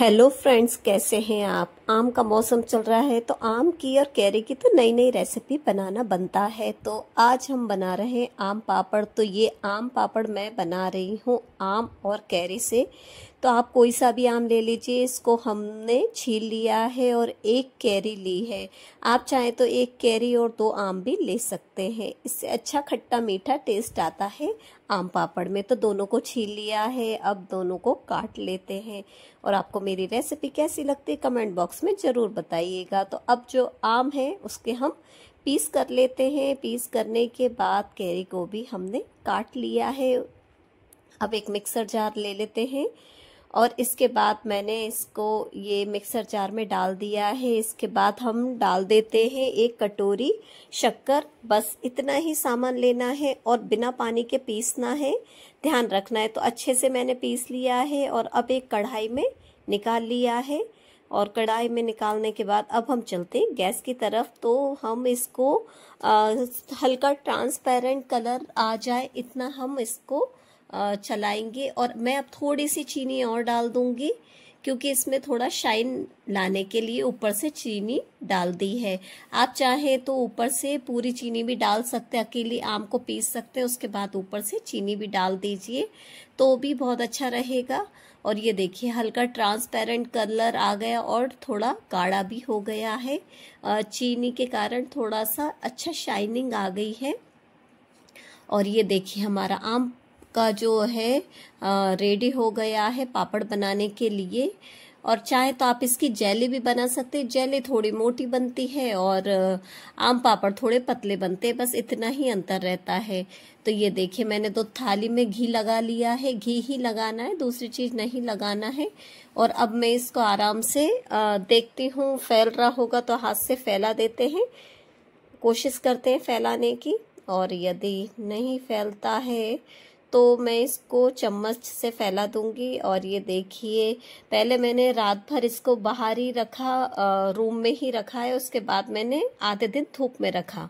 hello friends कैसे हैं आप आम का मौसम चल रहा है तो आम की और कैरी की तो नई नई रेसिपी बनाना बनता है तो आज हम बना रहे हैं आम पापड़ तो ये आम पापड़ मैं बना रही हूँ आम और कैरी से तो आप कोई सा भी आम ले लीजिए इसको हमने छील लिया है और एक कैरी ली है आप चाहें तो एक कैरी और दो आम भी ले सकते हैं इससे अच्छा खट्टा मीठा टेस्ट आता है आम पापड़ में तो दोनों को छील लिया है अब दोनों को काट लेते हैं और आपको मेरी रेसिपी कैसी लगती है कमेंट बॉक्स बॉक्स में ज़रूर बताइएगा तो अब जो आम है उसके हम पीस कर लेते हैं पीस करने के बाद कैरी को भी हमने काट लिया है अब एक मिक्सर जार ले लेते हैं और इसके बाद मैंने इसको ये मिक्सर जार में डाल दिया है इसके बाद हम डाल देते हैं एक कटोरी शक्कर बस इतना ही सामान लेना है और बिना पानी के पीसना है ध्यान रखना है तो अच्छे से मैंने पीस लिया है और अब एक कढ़ाई में निकाल लिया है और कढ़ाई में निकालने के बाद अब हम चलते हैं गैस की तरफ तो हम इसको आ, हल्का ट्रांसपेरेंट कलर आ जाए इतना हम इसको आ, चलाएंगे और मैं अब थोड़ी सी चीनी और डाल दूंगी क्योंकि इसमें थोड़ा शाइन लाने के लिए ऊपर से चीनी डाल दी है आप चाहें तो ऊपर से पूरी चीनी भी डाल सकते हैं अकेली आम को पीस सकते हैं उसके बाद ऊपर से चीनी भी डाल दीजिए तो भी बहुत अच्छा रहेगा और ये देखिए हल्का ट्रांसपेरेंट कलर आ गया और थोड़ा गाढ़ा भी हो गया है चीनी के कारण थोड़ा सा अच्छा शाइनिंग आ गई है और ये देखिए हमारा आम का जो है रेडी हो गया है पापड़ बनाने के लिए और चाहे तो आप इसकी जेली भी बना सकते हैं जेली थोड़ी मोटी बनती है और आम पापड़ थोड़े पतले बनते हैं बस इतना ही अंतर रहता है तो ये देखिए मैंने दो थाली में घी लगा लिया है घी ही लगाना है दूसरी चीज़ नहीं लगाना है और अब मैं इसको आराम से देखती हूँ फैल रहा होगा तो हाथ से फैला देते हैं कोशिश करते हैं फैलाने की और यदि नहीं फैलता है तो मैं इसको चम्मच से फैला दूंगी और ये देखिए पहले मैंने रात भर इसको बाहर ही रखा रूम में ही रखा है उसके बाद मैंने आधे दिन धूप में रखा